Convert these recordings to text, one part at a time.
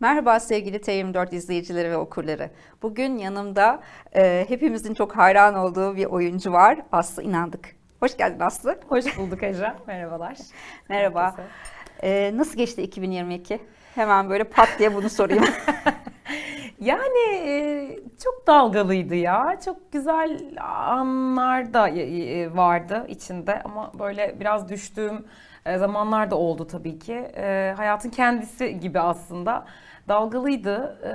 Merhaba sevgili T24 izleyicileri ve okurları. Bugün yanımda e, hepimizin çok hayran olduğu bir oyuncu var. Aslı inandık. Hoş geldin Aslı. Hoş bulduk Ejra. Merhabalar. Merhaba. Ee, nasıl geçti 2022? Hemen böyle pat diye bunu sorayım. Yani e, çok dalgalıydı ya. Çok güzel anlar da e, vardı içinde ama böyle biraz düştüğüm e, zamanlar da oldu tabii ki. E, hayatın kendisi gibi aslında. Dalgalıydı. E,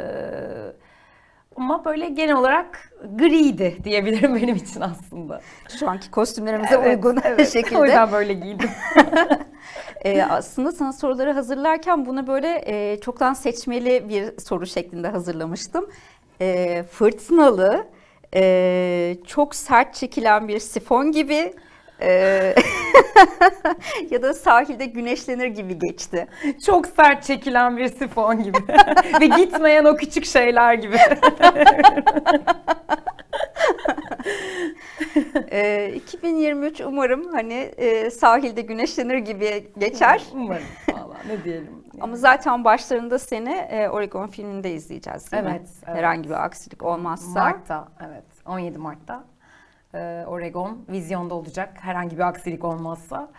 ama böyle genel olarak griydi diyebilirim benim için aslında. Şu anki kostümlerimize evet, uygun evet. şekilde. O yüzden böyle giydim. e, aslında sana soruları hazırlarken bunu böyle e, çoktan seçmeli bir soru şeklinde hazırlamıştım. E, fırtınalı, e, çok sert çekilen bir sifon gibi ee, ya da sahilde güneşlenir gibi geçti. Çok sert çekilen bir sifon gibi. Ve gitmeyen o küçük şeyler gibi. e, ee, 2023 umarım hani e, sahilde güneşlenir gibi geçer. Umarım valla ne diyelim. Yani. Ama zaten başlarında seni e, Oregon filminde izleyeceğiz değil evet, mi? Evet. Herhangi bir aksilik olmazsa. Mart'ta evet 17 Mart'ta ee, Oregon vizyonda olacak herhangi bir aksilik olmazsa.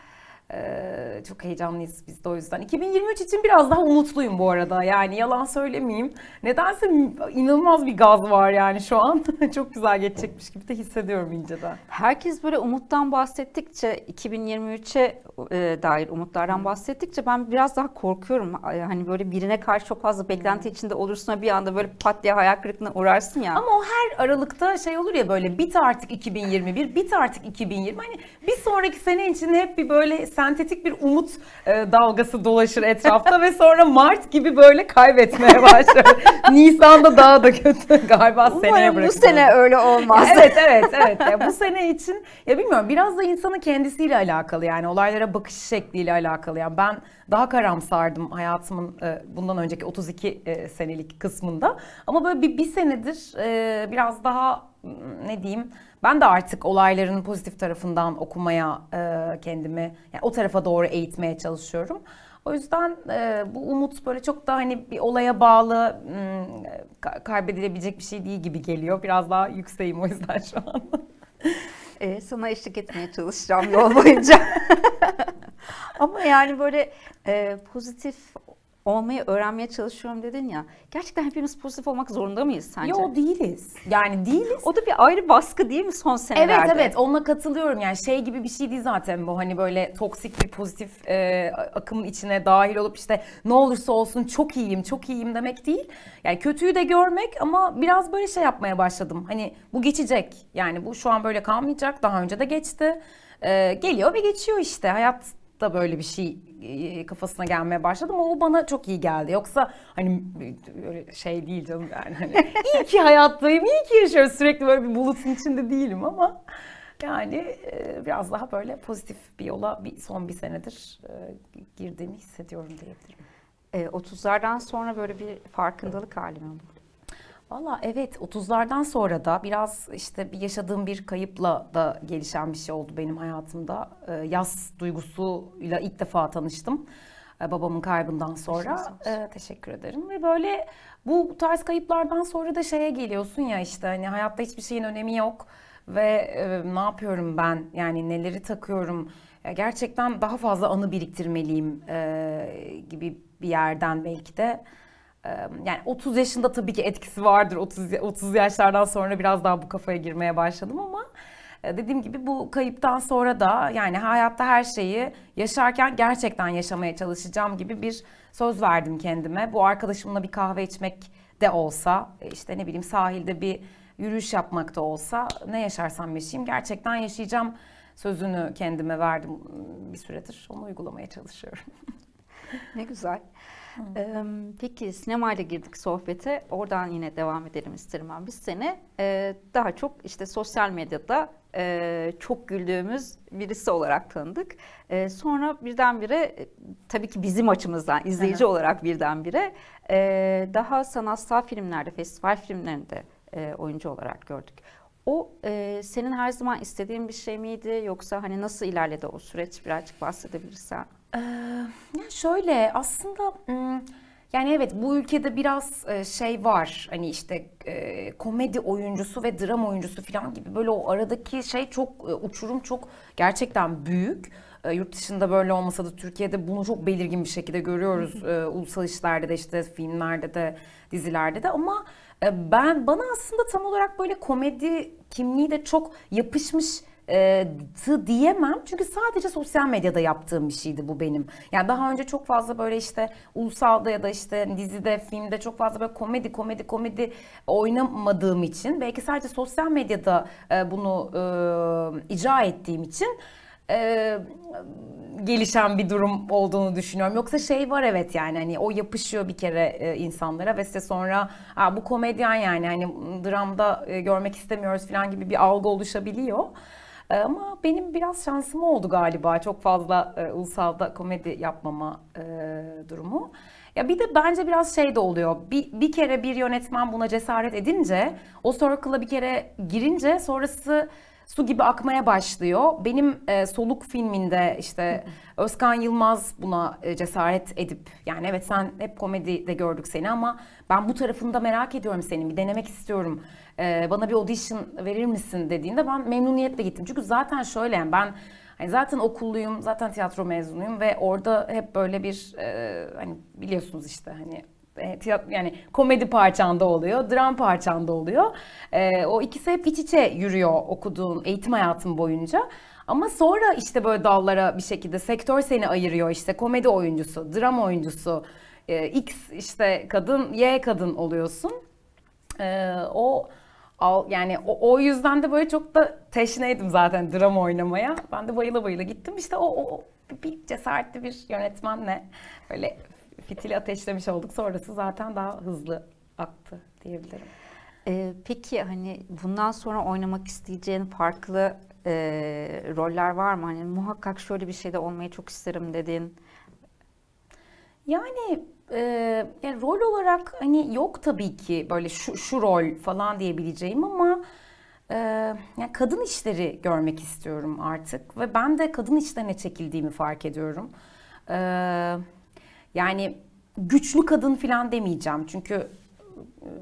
Ee, çok heyecanlıyız biz de o yüzden. 2023 için biraz daha umutluyum bu arada. Yani yalan söylemeyeyim. Nedense inanılmaz bir gaz var yani şu an. çok güzel geçecekmiş gibi de hissediyorum ince de. Herkes böyle umuttan bahsettikçe 2023'e e, dair umutlardan bahsettikçe ben biraz daha korkuyorum. Hani böyle birine karşı çok fazla beklenti içinde olursun bir anda böyle pat diye hayal kırıklığına uğrarsın ya. Ama o her aralıkta şey olur ya böyle bit artık 2021, bit artık 2020. Hani bir sonraki sene için hep bir böyle sentetik bir umut e, dalgası dolaşır etrafta ve sonra Mart gibi böyle kaybetmeye başlar. Nisan'da daha da kötü galiba Umarım seneye bırakacağım. bu sene öyle olmaz. evet evet evet. Ya, bu sene için ya bilmiyorum biraz da insanın kendisiyle alakalı yani olaylara bakış şekliyle alakalı. Yani ben daha karamsardım hayatımın e, bundan önceki 32 e, senelik kısmında. Ama böyle bir, bir senedir e, biraz daha ne diyeyim ben de artık olayların pozitif tarafından okumaya e, kendimi, yani o tarafa doğru eğitmeye çalışıyorum. O yüzden e, bu umut böyle çok da hani bir olaya bağlı m, hmm, kaybedilebilecek bir şey değil gibi geliyor. Biraz daha yükseğim o yüzden şu an. e, sana eşlik etmeye çalışacağım yol boyunca. Ama yani böyle e, pozitif olmayı öğrenmeye çalışıyorum dedin ya. Gerçekten hepimiz pozitif olmak zorunda mıyız sence? Yok değiliz. Yani değiliz. O da bir ayrı baskı değil mi son senelerde? Evet evet ona katılıyorum. Yani şey gibi bir şey değil zaten bu hani böyle toksik bir pozitif e, akımın içine dahil olup işte ne olursa olsun çok iyiyim çok iyiyim demek değil. Yani kötüyü de görmek ama biraz böyle şey yapmaya başladım. Hani bu geçecek. Yani bu şu an böyle kalmayacak. Daha önce de geçti. E, geliyor ve geçiyor işte. Hayat da böyle bir şey kafasına gelmeye başladım. O bana çok iyi geldi. Yoksa hani öyle şey değil canım yani. Hani, iyi ki hayattayım, iyi ki yaşıyorum. Sürekli böyle bir bulutun içinde değilim ama yani e, biraz daha böyle pozitif bir yola bir son bir senedir e, girdiğimi hissediyorum diyebilirim. E, 30'lardan sonra böyle bir farkındalık hali mi bu? Valla evet 30'lardan sonra da biraz işte bir yaşadığım bir kayıpla da gelişen bir şey oldu benim hayatımda. Ee, yaz duygusuyla ilk defa tanıştım ee, babamın kaybından sonra. Ee, teşekkür ederim. Ve böyle bu tarz kayıplardan sonra da şeye geliyorsun ya işte hani hayatta hiçbir şeyin önemi yok. Ve e, ne yapıyorum ben yani neleri takıyorum ya gerçekten daha fazla anı biriktirmeliyim e, gibi bir yerden belki de yani 30 yaşında tabii ki etkisi vardır. 30 30 yaşlardan sonra biraz daha bu kafaya girmeye başladım ama dediğim gibi bu kayıptan sonra da yani hayatta her şeyi yaşarken gerçekten yaşamaya çalışacağım gibi bir söz verdim kendime. Bu arkadaşımla bir kahve içmek de olsa işte ne bileyim sahilde bir yürüyüş yapmak da olsa ne yaşarsam yaşayayım gerçekten yaşayacağım sözünü kendime verdim hmm, bir süredir onu uygulamaya çalışıyorum. ne güzel. Ee, peki sinemayla girdik sohbete. Oradan yine devam edelim isterim ben. Biz seni e, daha çok işte sosyal medyada e, çok güldüğümüz birisi olarak tanıdık. E, sonra birdenbire tabii ki bizim açımızdan izleyici hı olarak birdenbire e, daha sanatsal filmlerde, festival filmlerinde e, oyuncu olarak gördük. O e, senin her zaman istediğin bir şey miydi yoksa hani nasıl ilerledi o süreç birazcık bahsedebilirsen? Ee, şöyle aslında yani evet bu ülkede biraz şey var hani işte komedi oyuncusu ve dram oyuncusu falan gibi böyle o aradaki şey çok uçurum çok gerçekten büyük. yurt dışında böyle olmasa da Türkiye'de bunu çok belirgin bir şekilde görüyoruz. ulusal işlerde de işte filmlerde de dizilerde de ama ben bana aslında tam olarak böyle komedi kimliği de çok yapışmış tı e, diyemem. Çünkü sadece sosyal medyada yaptığım bir şeydi bu benim. Yani daha önce çok fazla böyle işte ulusalda ya da işte dizide, filmde çok fazla böyle komedi, komedi, komedi oynamadığım için belki sadece sosyal medyada e, bunu e, icra ettiğim için e, gelişen bir durum olduğunu düşünüyorum. Yoksa şey var evet yani hani o yapışıyor bir kere e, insanlara ve size sonra Aa, bu komedyen yani hani dramda e, görmek istemiyoruz falan gibi bir algı oluşabiliyor. Ee, ama benim biraz şansım oldu galiba çok fazla e, ulusalda komedi yapmama e, durumu. Ya bir de bence biraz şey de oluyor. Bir, bir kere bir yönetmen buna cesaret edince, o circle'a bir kere girince sonrası su gibi akmaya başlıyor. Benim e, Soluk filminde işte Özkan Yılmaz buna e, cesaret edip yani evet sen hep komedide gördük seni ama ben bu tarafında merak ediyorum seni bir denemek istiyorum. E, bana bir audition verir misin dediğinde ben memnuniyetle gittim. Çünkü zaten şöyle yani ben Hani zaten okulluyum, zaten tiyatro mezunuyum ve orada hep böyle bir e, hani biliyorsunuz işte hani e, yani komedi parçanda oluyor, dram parçanda oluyor. E, o ikisi hep iç içe yürüyor okuduğun eğitim hayatın boyunca. Ama sonra işte böyle dallara bir şekilde sektör seni ayırıyor işte komedi oyuncusu, dram oyuncusu, e, X işte kadın, Y kadın oluyorsun. E, o al yani o, o yüzden de böyle çok da teşneydim zaten dram oynamaya. Ben de bayıla bayıla gittim. işte o, o bir cesaretli bir yönetmenle böyle fitili ateşlemiş olduk. Sonrası zaten daha hızlı aktı diyebilirim. Ee, peki hani bundan sonra oynamak isteyeceğin farklı e, roller var mı? Hani muhakkak şöyle bir şeyde olmayı çok isterim dedin. Yani e, yani rol olarak hani yok tabii ki böyle şu, şu rol falan diyebileceğim ama e, yani kadın işleri görmek istiyorum artık ve ben de kadın işlerine çekildiğimi fark ediyorum. Evet yani güçlü kadın falan demeyeceğim. Çünkü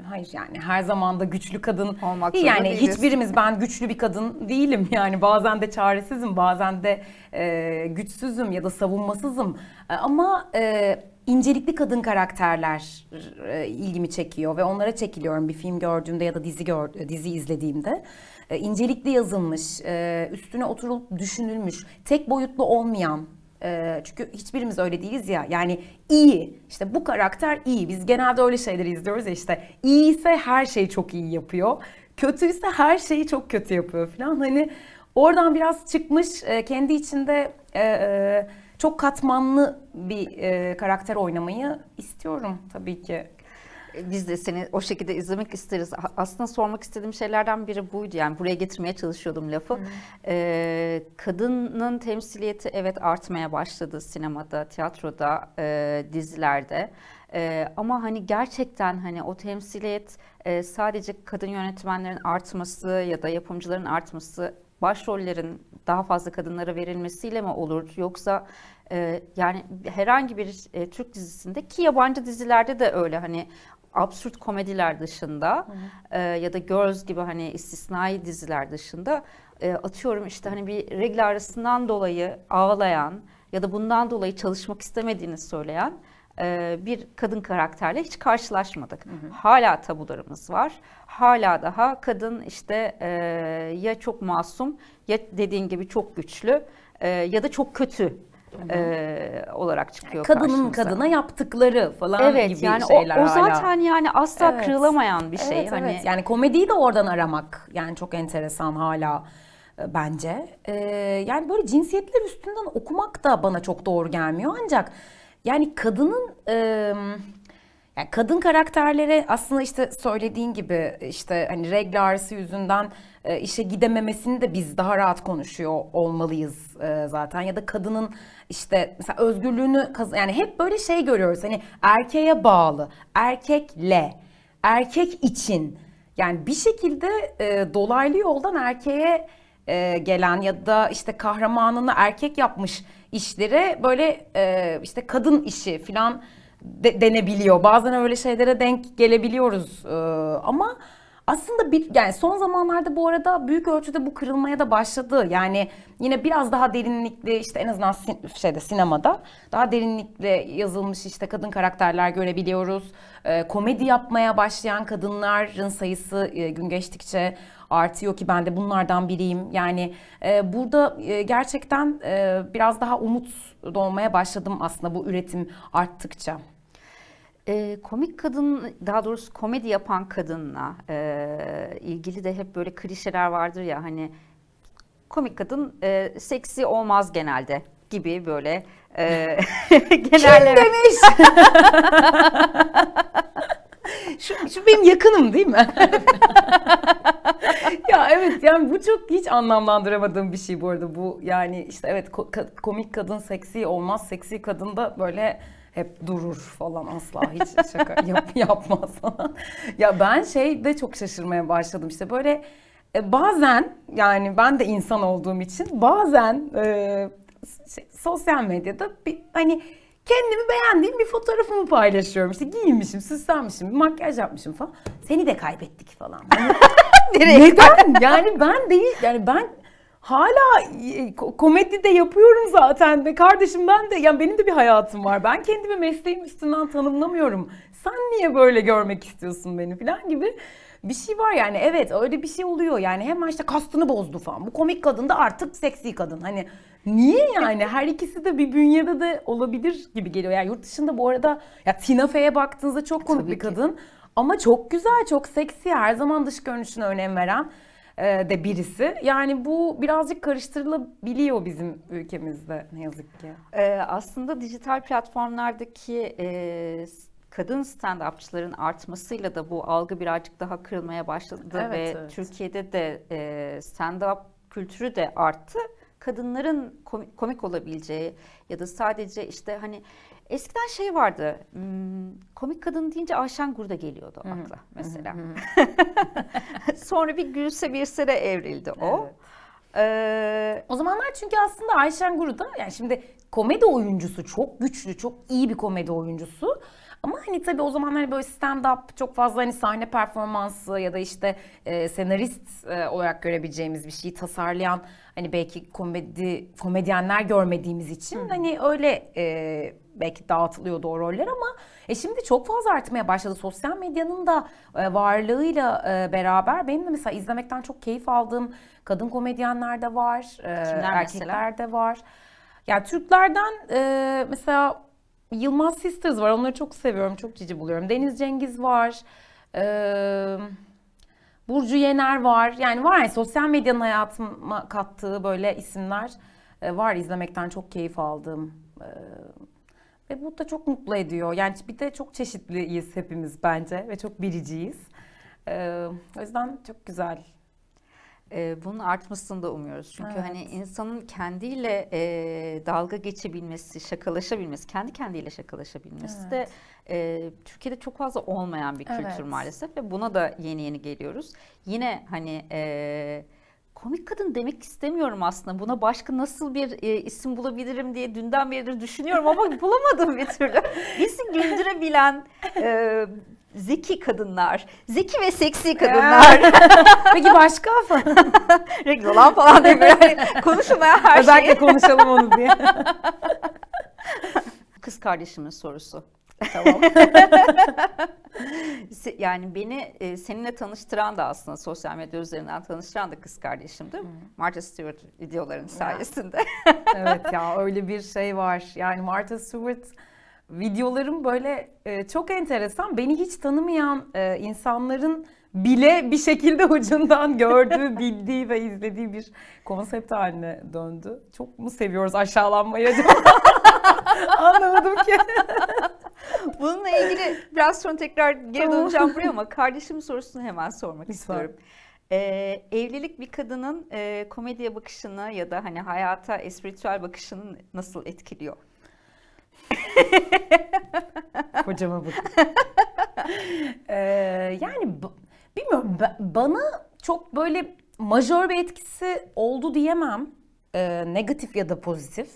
hayır yani her zaman da güçlü kadın olmak zorunda yani değiliz. hiçbirimiz ben güçlü bir kadın değilim yani bazen de çaresizim bazen de e, güçsüzüm ya da savunmasızım e, ama e, incelikli kadın karakterler e, ilgimi çekiyor ve onlara çekiliyorum bir film gördüğümde ya da dizi gör, dizi izlediğimde e, incelikli yazılmış e, üstüne oturulup düşünülmüş tek boyutlu olmayan ee, çünkü hiçbirimiz öyle değiliz ya. Yani iyi, işte bu karakter iyi. Biz genelde öyle şeyleri izliyoruz ya işte. İyi ise her şeyi çok iyi yapıyor. Kötüyse her şeyi çok kötü yapıyor falan. Hani oradan biraz çıkmış e, kendi içinde e, e, çok katmanlı bir karakter oynamayı istiyorum tabii ki. Biz de seni o şekilde izlemek isteriz. Aslında sormak istediğim şeylerden biri buydu. Yani buraya getirmeye çalışıyordum lafı. Hı. Ee, kadının temsiliyeti evet artmaya başladı sinemada, tiyatroda, e, dizilerde. E, ama hani gerçekten hani o temsiliyet e, sadece kadın yönetmenlerin artması ya da yapımcıların artması başrollerin daha fazla kadınlara verilmesiyle mi olur yoksa e, yani herhangi bir e, Türk dizisinde ki yabancı dizilerde de öyle hani absürt komediler dışında e, ya da Girls gibi hani istisnai diziler dışında e, atıyorum işte hani bir regl ağrısından dolayı ağlayan ya da bundan dolayı çalışmak istemediğini söyleyen e, bir kadın karakterle hiç karşılaşmadık. Hı hı. Hala tabularımız var. Hala daha kadın işte e, ya çok masum ya dediğin gibi çok güçlü e, ya da çok kötü e, olarak çıkıyor Kadının karşımıza. kadına yaptıkları falan evet, gibi yani şeyler o, o zaten yani asla evet. kırılamayan bir şey. Evet, hani evet. Yani komediyi de oradan aramak yani çok enteresan hala e, bence. Ee, yani böyle cinsiyetler üstünden okumak da bana çok doğru gelmiyor ancak yani kadının... E, yani kadın karakterlere aslında işte söylediğin gibi işte hani regl ağrısı yüzünden e, işe gidememesini de biz daha rahat konuşuyor olmalıyız e, zaten ya da kadının işte mesela özgürlüğünü yani hep böyle şey görüyoruz hani erkeğe bağlı, erkekle, erkek için yani bir şekilde e, dolaylı yoldan erkeğe e, gelen ya da işte kahramanını erkek yapmış işlere böyle e, işte kadın işi filan de, denebiliyor. Bazen öyle şeylere denk gelebiliyoruz e, ama aslında bir, yani son zamanlarda bu arada büyük ölçüde bu kırılmaya da başladı. Yani yine biraz daha derinlikli işte en azından sin, şeyde sinemada daha derinlikli yazılmış işte kadın karakterler görebiliyoruz. E, komedi yapmaya başlayan kadınların sayısı e, gün geçtikçe artıyor ki ben de bunlardan biriyim. Yani e, burada e, gerçekten e, biraz daha umut doğmaya başladım aslında bu üretim arttıkça. E, komik kadın, daha doğrusu komedi yapan kadınla e, ilgili de hep böyle klişeler vardır ya hani komik kadın e, seksi olmaz genelde gibi böyle e, genelleme. Kim demiş? şu, şu benim yakınım değil mi? ya evet yani bu çok hiç anlamlandıramadığım bir şey bu arada. Bu yani işte evet ko- komik kadın seksi olmaz. Seksi kadın da böyle hep durur falan asla hiç şaka yap, yapmaz falan. ya ben şey de çok şaşırmaya başladım işte böyle e, bazen yani ben de insan olduğum için bazen e, şey, sosyal medyada bir hani kendimi beğendiğim bir fotoğrafımı paylaşıyorum. İşte giyinmişim, süslenmişim, makyaj yapmışım falan. Seni de kaybettik falan. Hani neden? Yani ben değil, yani ben hala e, komedi de yapıyorum zaten ve kardeşim ben de yani benim de bir hayatım var. Ben kendimi mesleğim üstünden tanımlamıyorum. Sen niye böyle görmek istiyorsun beni falan gibi bir şey var yani evet öyle bir şey oluyor yani hemen işte kastını bozdu falan. Bu komik kadın da artık seksi kadın. Hani Niye yani? Her ikisi de bir bünyede de olabilir gibi geliyor. Yani yurt dışında bu arada ya Tina Fey'e baktığınızda çok komik bir kadın. Ama çok güzel, çok seksi, her zaman dış görünüşüne önem veren e, de birisi. Yani bu birazcık karıştırılabiliyor bizim ülkemizde ne yazık ki. Ee, aslında dijital platformlardaki e, kadın stand-upçıların artmasıyla da bu algı birazcık daha kırılmaya başladı evet, ve evet. Türkiye'de de e, stand-up kültürü de arttı kadınların komik, olabileceği ya da sadece işte hani eskiden şey vardı hmm, komik kadın deyince Ayşen Gurda geliyordu Hı-hı. mesela. hı Sonra bir Gülse Birsel'e evrildi o. Evet. Ee, o zamanlar çünkü aslında Ayşen Guru da yani şimdi komedi oyuncusu çok güçlü, çok iyi bir komedi oyuncusu. Ama hani tabii o zamanlar hani böyle stand-up çok fazla hani sahne performansı ya da işte e, senarist e, olarak görebileceğimiz bir şeyi tasarlayan hani belki komedi komedyenler görmediğimiz için Hı. hani öyle e, belki dağıtılıyordu o roller ama e şimdi çok fazla artmaya başladı. Sosyal medyanın da e, varlığıyla e, beraber benim de mesela izlemekten çok keyif aldığım kadın komedyenler de var, e, erkekler mesela? de var. Yani Türklerden e, mesela Yılmaz Sisters var. Onları çok seviyorum. Çok cici buluyorum. Deniz Cengiz var. Ee, Burcu Yener var. Yani var yani sosyal medyanın hayatıma kattığı böyle isimler e, var izlemekten çok keyif aldım E, ve bu da çok mutlu ediyor. Yani bir de çok çeşitliyiz hepimiz bence ve çok biriciyiz. E, o yüzden çok güzel e, bunun artmasını da umuyoruz. Çünkü evet. hani insanın kendiyle e, dalga geçebilmesi, şakalaşabilmesi, kendi kendiyle şakalaşabilmesi evet. de e, Türkiye'de çok fazla olmayan bir kültür evet. maalesef ve buna da yeni yeni geliyoruz. Yine hani e, komik kadın demek istemiyorum aslında. Buna başka nasıl bir e, isim bulabilirim diye dünden beridir düşünüyorum ama bulamadım bir türlü. Bizi güldürebilen, e, zeki kadınlar, zeki ve seksi kadınlar. Peki başka falan? Renkli olan falan diye böyle konuşulmayan her şey. Özellikle konuşalım onu diye. Kız kardeşimin sorusu. Tamam. yani beni e, seninle tanıştıran da aslında sosyal medya üzerinden tanıştıran da kız kardeşimdi. Hmm. Martha Stewart videoların sayesinde. evet ya öyle bir şey var. Yani Martha Stewart videolarım böyle e, çok enteresan. Beni hiç tanımayan e, insanların bile bir şekilde ucundan gördüğü, bildiği ve izlediği bir konsept haline döndü. Çok mu seviyoruz aşağılanmayı acaba? Anlamadım ki. Bununla ilgili biraz sonra tekrar geri tamam. döneceğim buraya ama kardeşim sorusunu hemen sormak Lütfen. istiyorum. Ee, evlilik bir kadının e, komediye bakışını ya da hani hayata espiritüel bakışını nasıl etkiliyor? Kocama bu. ee, yani bilmiyorum bana çok böyle majör bir etkisi oldu diyemem. Ee, negatif ya da pozitif.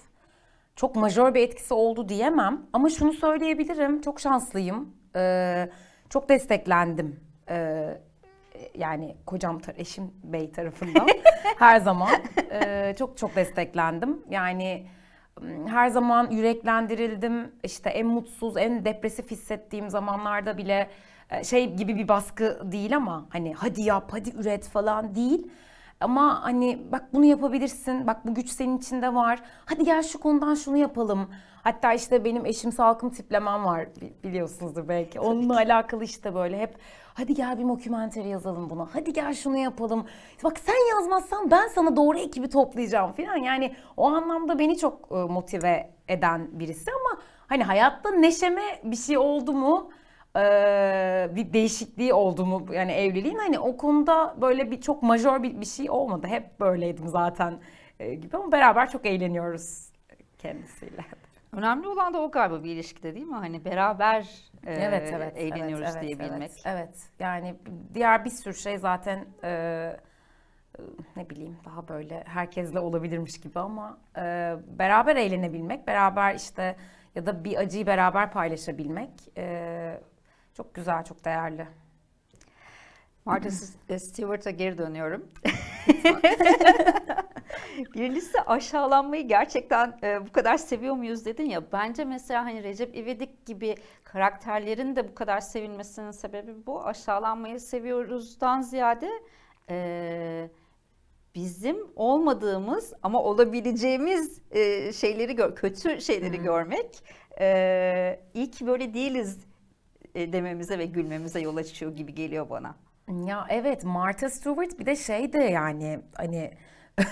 Çok majör bir etkisi oldu diyemem. Ama şunu söyleyebilirim. Çok şanslıyım. Ee, çok desteklendim. Ee, yani kocam, eşim bey tarafından her zaman. Ee, çok çok desteklendim. Yani her zaman yüreklendirildim. İşte en mutsuz, en depresif hissettiğim zamanlarda bile e, şey gibi bir baskı değil ama hani hadi yap, hadi üret falan değil. Ama hani bak bunu yapabilirsin. Bak bu güç senin içinde var. Hadi gel şu konudan şunu yapalım. Hatta işte benim eşim salkım tiplemem var biliyorsunuzdur belki. Onunla alakalı işte böyle hep hadi gel bir mokümenteri yazalım buna. Hadi gel şunu yapalım. Bak sen yazmazsan ben sana doğru ekibi toplayacağım falan. Yani o anlamda beni çok ıı, motive eden birisi ama hani hayatta neşeme bir şey oldu mu? bir değişikliği oldu mu yani evliliğin hani o konuda böyle bir çok majör bir, bir şey olmadı. Hep böyleydim zaten gibi ama beraber çok eğleniyoruz kendisiyle. Önemli olan da o galiba bir ilişkide değil mi? Hani beraber e, evet, evet, eğleniyoruz evet, diye evet, Evet, evet. Yani diğer bir sürü şey zaten e, ne bileyim daha böyle herkesle olabilirmiş gibi ama e, beraber eğlenebilmek, beraber işte ya da bir acıyı beraber paylaşabilmek e, çok güzel, çok değerli. Martha e, Stewart'a geri dönüyorum. Birincisi aşağılanmayı gerçekten e, bu kadar seviyor muyuz dedin ya. Bence mesela hani Recep İvedik gibi karakterlerin de bu kadar sevilmesinin sebebi bu. Aşağılanmayı seviyoruzdan ziyade e, bizim olmadığımız ama olabileceğimiz e, şeyleri gör, kötü şeyleri hmm. görmek. E, iyi ki böyle değiliz e, dememize ve gülmemize yol açıyor gibi geliyor bana. Ya evet Martha Stewart bir de şey de yani hani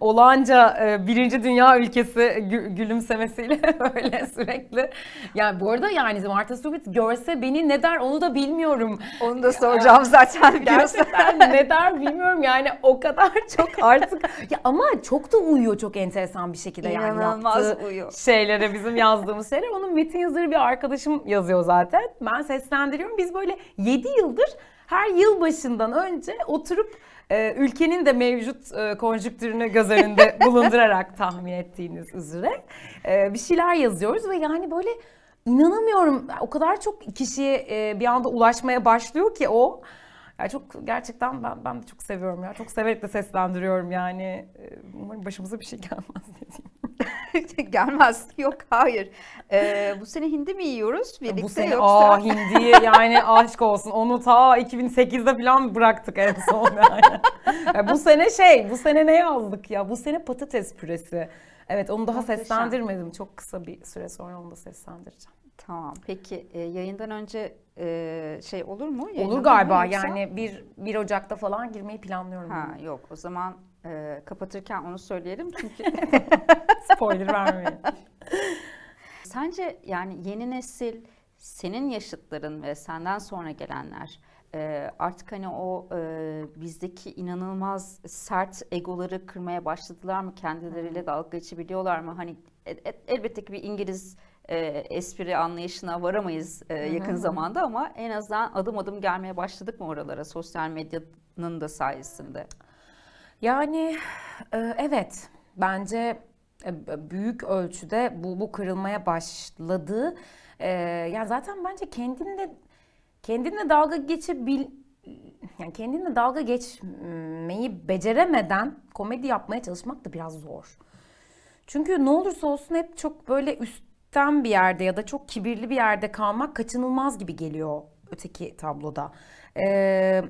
olağanca e, birinci dünya ülkesi gü- gülümsemesiyle böyle sürekli. Yani bu arada yani Marta Subit görse beni ne der onu da bilmiyorum. Onu da soracağım yani, zaten. Gerçekten ne der bilmiyorum yani o kadar çok artık. ya ama çok da uyuyor çok enteresan bir şekilde İnanılmaz yani yaptığı uyuyor. şeylere bizim yazdığımız şeyler. Onun metin yazarı bir arkadaşım yazıyor zaten. Ben seslendiriyorum. Biz böyle 7 yıldır her yıl başından önce oturup ee, ülkenin de mevcut e, konjüktürünü göz önünde bulundurarak tahmin ettiğiniz üzere e, bir şeyler yazıyoruz ve yani böyle inanamıyorum o kadar çok kişiye e, bir anda ulaşmaya başlıyor ki o. Yani çok gerçekten ben ben de çok seviyorum ya. Çok severek de seslendiriyorum yani. Umarım başımıza bir şey gelmez dediğim. Gelmez. Yok hayır. Ee, bu sene hindi mi yiyoruz birlikte bu sene, yoksa? Aa hindi yani aşk olsun. Onu ta 2008'de falan bıraktık en son yani. yani. bu sene şey bu sene ne yazdık ya? Bu sene patates püresi. Evet onu daha Muhteşem. seslendirmedim. Çok kısa bir süre sonra onu da seslendireceğim. Tamam. Peki e, yayından önce e, şey olur mu? Yayından olur galiba. Yoksa... Yani 1 bir Ocak'ta falan girmeyi planlıyorum. Ha, yok. O zaman ee, kapatırken onu söyleyelim çünkü... Spoiler vermeyin. Sence yani yeni nesil senin yaşıtların ve senden sonra gelenler e, artık hani o e, bizdeki inanılmaz sert egoları kırmaya başladılar mı? Kendileriyle dalga geçebiliyorlar mı? Hani e, e, elbette ki bir İngiliz e, espri anlayışına varamayız e, yakın zamanda ama en azından adım adım gelmeye başladık mı oralara sosyal medyanın da sayesinde? Yani e, evet bence e, büyük ölçüde bu bu kırılmaya başladı. E, yani zaten bence kendinle kendinle dalga geçebil yani kendinle dalga geçmeyi beceremeden komedi yapmaya çalışmak da biraz zor. Çünkü ne olursa olsun hep çok böyle üstten bir yerde ya da çok kibirli bir yerde kalmak kaçınılmaz gibi geliyor öteki tabloda. Ee,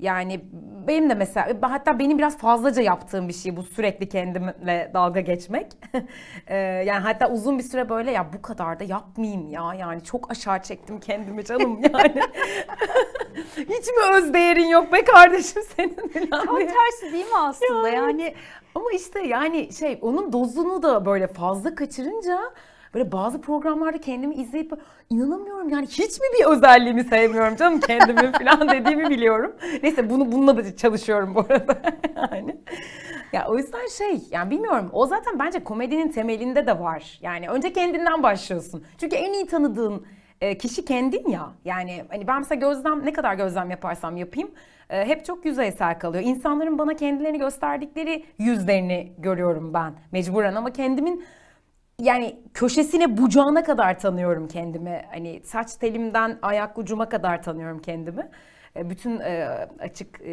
yani benim de mesela e, hatta benim biraz fazlaca yaptığım bir şey bu sürekli kendimle dalga geçmek. Ee, yani hatta uzun bir süre böyle ya bu kadar da yapmayayım ya. Yani çok aşağı çektim kendimi canım yani. Hiç mi öz değerin yok be kardeşim senin? Tam tersi değil mi aslında yani. yani. Ama işte yani şey onun dozunu da böyle fazla kaçırınca Böyle bazı programlarda kendimi izleyip inanamıyorum yani hiç mi bir özelliğimi sevmiyorum canım kendimi falan dediğimi biliyorum. Neyse bunu bununla da çalışıyorum bu arada yani. Ya o yüzden şey yani bilmiyorum o zaten bence komedinin temelinde de var. Yani önce kendinden başlıyorsun. Çünkü en iyi tanıdığın e, kişi kendin ya. Yani hani ben mesela gözlem ne kadar gözlem yaparsam yapayım e, hep çok yüzeysel kalıyor. İnsanların bana kendilerini gösterdikleri yüzlerini görüyorum ben mecburen ama kendimin yani köşesine bucağına kadar tanıyorum kendimi. Hani saç telimden ayak ucuma kadar tanıyorum kendimi. E, bütün e, açık e,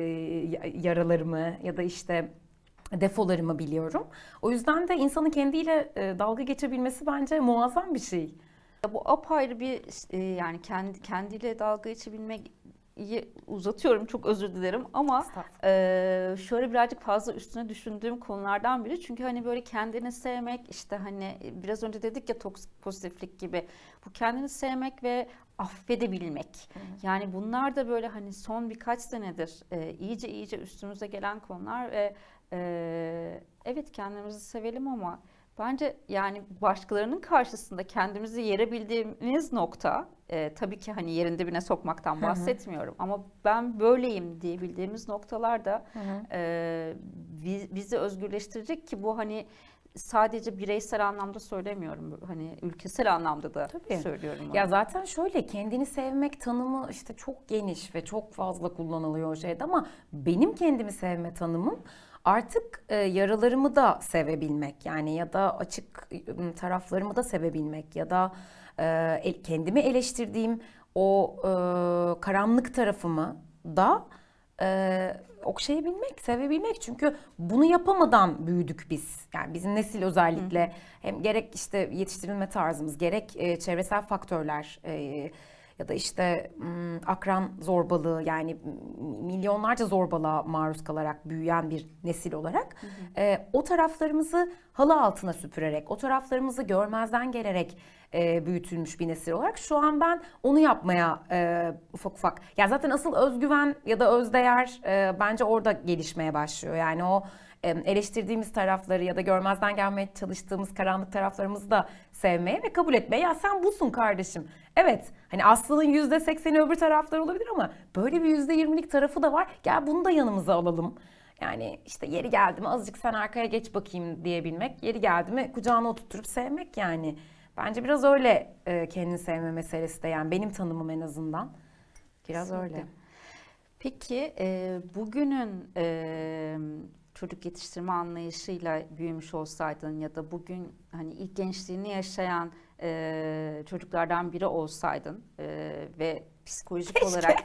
yaralarımı ya da işte defolarımı biliyorum. O yüzden de insanın kendiyle dalga geçebilmesi bence muazzam bir şey. Bu apayrı bir yani kendi kendiyle dalga geçebilmek uzatıyorum çok özür dilerim ama e, şöyle birazcık fazla üstüne düşündüğüm konulardan biri. Çünkü hani böyle kendini sevmek işte hani e, biraz önce dedik ya toksik pozitiflik gibi. Bu kendini sevmek ve affedebilmek. Hı hı. Yani bunlar da böyle hani son birkaç senedir e, iyice iyice üstümüze gelen konular ve e, evet kendimizi sevelim ama bence yani başkalarının karşısında kendimizi yerebildiğimiz nokta e, tabii ki hani yerinde birine sokmaktan bahsetmiyorum hı hı. ama ben böyleyim diyebildiğimiz noktalar da E, bizi özgürleştirecek ki bu hani sadece bireysel anlamda söylemiyorum. Hani ülkesel anlamda da Tabii. söylüyorum. Onu. Ya zaten şöyle kendini sevmek tanımı işte çok geniş ve çok fazla kullanılıyor şeyde ama benim kendimi sevme tanımım artık e, yaralarımı da sevebilmek yani ya da açık ıı, taraflarımı da sevebilmek ya da e, kendimi eleştirdiğim o e, karanlık tarafımı da e, okşayabilmek, sevebilmek. Çünkü bunu yapamadan büyüdük biz. Yani bizim nesil özellikle hem gerek işte yetiştirilme tarzımız, gerek e, çevresel faktörler... E, ya da işte akran zorbalığı yani milyonlarca zorbalığa maruz kalarak büyüyen bir nesil olarak hı hı. E, o taraflarımızı halı altına süpürerek, o taraflarımızı görmezden gelerek e, büyütülmüş bir nesil olarak şu an ben onu yapmaya e, ufak ufak. Ya zaten asıl özgüven ya da özdeğer e, bence orada gelişmeye başlıyor. Yani o eleştirdiğimiz tarafları ya da görmezden gelmeye çalıştığımız karanlık taraflarımızı da sevmeye ve kabul etmeye ya sen busun kardeşim Evet hani aslının yüzde sekseni öbür taraflar olabilir ama böyle bir yüzde yirmilik tarafı da var. Gel bunu da yanımıza alalım. Yani işte yeri geldi mi azıcık sen arkaya geç bakayım diyebilmek. Yeri geldi mi kucağına oturtup sevmek yani. Bence biraz öyle e, kendini sevme meselesi de yani benim tanımım en azından. Biraz Kesinlikle. öyle. Peki e, bugünün e, çocuk yetiştirme anlayışıyla büyümüş olsaydın ya da bugün hani ilk gençliğini yaşayan çocuklardan biri olsaydın ve psikolojik Keşke. olarak.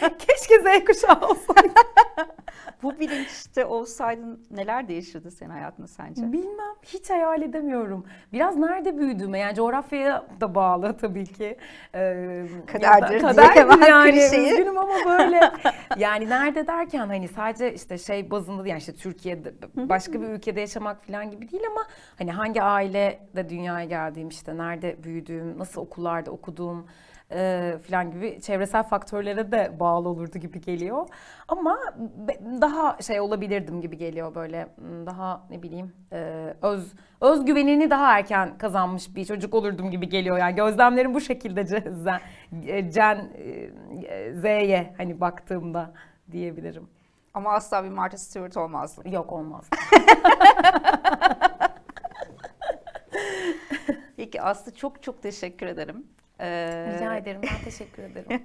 Keşke Z kuşağı olsaydı. Bu bilinçte olsaydın neler değişirdi senin hayatında sence? Bilmem hiç hayal edemiyorum. Biraz nerede büyüdüğüme yani coğrafyaya da bağlı tabii ki. Ee, kaderdir, da, kaderdir hemen yani, klişeyi. Üzgünüm ama böyle. yani nerede derken hani sadece işte şey bazında yani işte Türkiye'de başka bir ülkede yaşamak falan gibi değil ama hani hangi ailede dünyaya geldiğim işte nerede büyüdüğüm, nasıl okullarda okuduğum, e, falan gibi çevresel faktörlere de bağlı olurdu gibi geliyor. Ama daha şey olabilirdim gibi geliyor böyle hmm, daha ne bileyim e, öz özgüvenini daha erken kazanmış bir çocuk olurdum gibi geliyor. Yani gözlemlerim bu şekilde e, Cen, Cen Z'ye hani baktığımda diyebilirim. Ama asla bir Martha Stewart olmazdı. Yok olmaz. Peki Aslı çok çok teşekkür ederim. Ee, Rica ederim ben teşekkür ederim.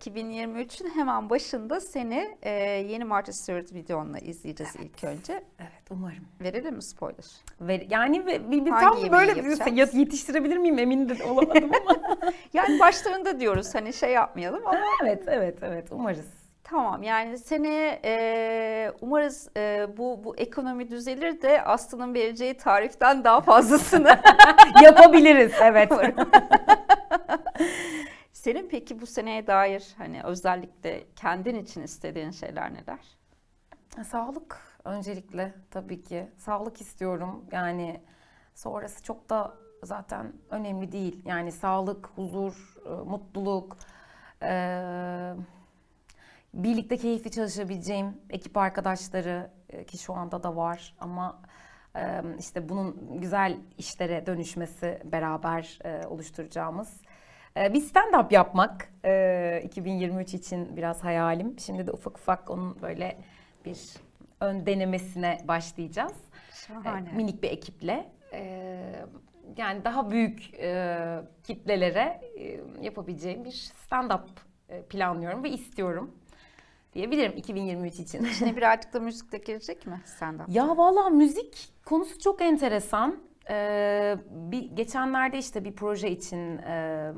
2023'ün hemen başında seni e, yeni Martha Stewart videonla izleyeceğiz evet. ilk önce. Evet umarım. Verelim mi spoiler? Ver, yani bir, bir tam böyle yapacağız? yetiştirebilir miyim emin de olamadım ama. yani başlarında diyoruz hani şey yapmayalım ama. Evet evet evet umarız. Tamam yani seneye e, umarız e, bu bu ekonomi düzelir de Aslı'nın vereceği tariften daha fazlasını yapabiliriz. Evet. Senin peki bu seneye dair hani özellikle kendin için istediğin şeyler neler? Sağlık öncelikle tabii ki. Sağlık istiyorum. Yani sonrası çok da zaten önemli değil. Yani sağlık, huzur, mutluluk, eee birlikte keyifli çalışabileceğim ekip arkadaşları e, ki şu anda da var ama e, işte bunun güzel işlere dönüşmesi beraber e, oluşturacağımız bir stand-up yapmak 2023 için biraz hayalim. Şimdi de ufak ufak onun böyle bir ön denemesine başlayacağız. Şahane. Minik bir ekiple. Yani daha büyük kitlelere yapabileceğim bir stand-up planlıyorum ve istiyorum diyebilirim 2023 için. İçine birazcık da müzik de girecek mi senden? Ya valla müzik konusu çok enteresan. Ee, bir geçenlerde işte bir proje için e,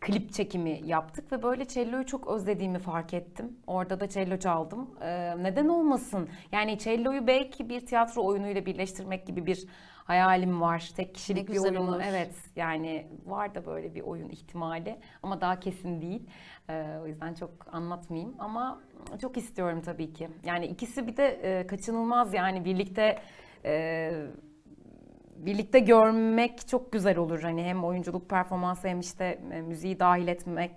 klip çekimi yaptık ve böyle cello'yu çok özlediğimi fark ettim. Orada da cello çaldım. Ee, neden olmasın? Yani cello'yu belki bir tiyatro oyunuyla birleştirmek gibi bir hayalim var. Tek kişilik bir oyunu. Evet yani var da böyle bir oyun ihtimali ama daha kesin değil. Ee, o yüzden çok anlatmayayım ama çok istiyorum tabii ki. Yani ikisi bir de e, kaçınılmaz yani birlikte... E, birlikte görmek çok güzel olur. Hani hem oyunculuk performansı hem işte e, müziği dahil etmek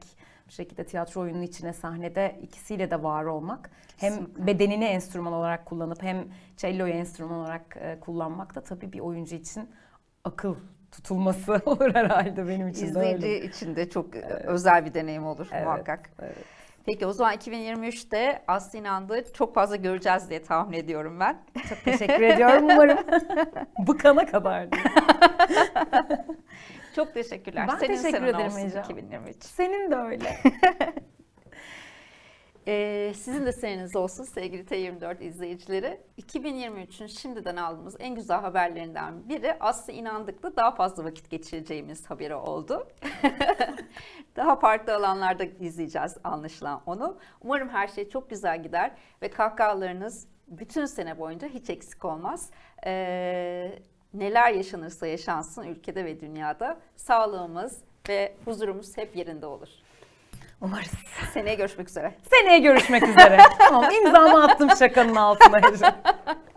bir şekilde tiyatro oyununun içine sahnede ikisiyle de var olmak. Kesinlikle. Hem bedenini enstrüman olarak kullanıp hem celloyu enstrüman olarak e, kullanmak da tabii bir oyuncu için akıl tutulması olur herhalde benim için. İzleyici için de çok e, evet. özel bir deneyim olur evet, muhakkak. Evet. Peki o zaman 2023'te Aslı İnandı çok fazla göreceğiz diye tahmin ediyorum ben. Çok teşekkür ediyorum umarım. Bıkana kadar. çok teşekkürler. Ben Senin teşekkür ederim olsun 2023. Senin de öyle. Ee, sizin de seneniz olsun sevgili T24 izleyicileri. 2023'ün şimdiden aldığımız en güzel haberlerinden biri aslında inandıklı daha fazla vakit geçireceğimiz haberi oldu. daha farklı alanlarda izleyeceğiz anlaşılan onu. Umarım her şey çok güzel gider ve kahkahalarınız bütün sene boyunca hiç eksik olmaz. Ee, neler yaşanırsa yaşansın ülkede ve dünyada sağlığımız ve huzurumuz hep yerinde olur. Umarız. Seneye görüşmek üzere. Seneye görüşmek üzere. tamam imzamı attım şakanın altına.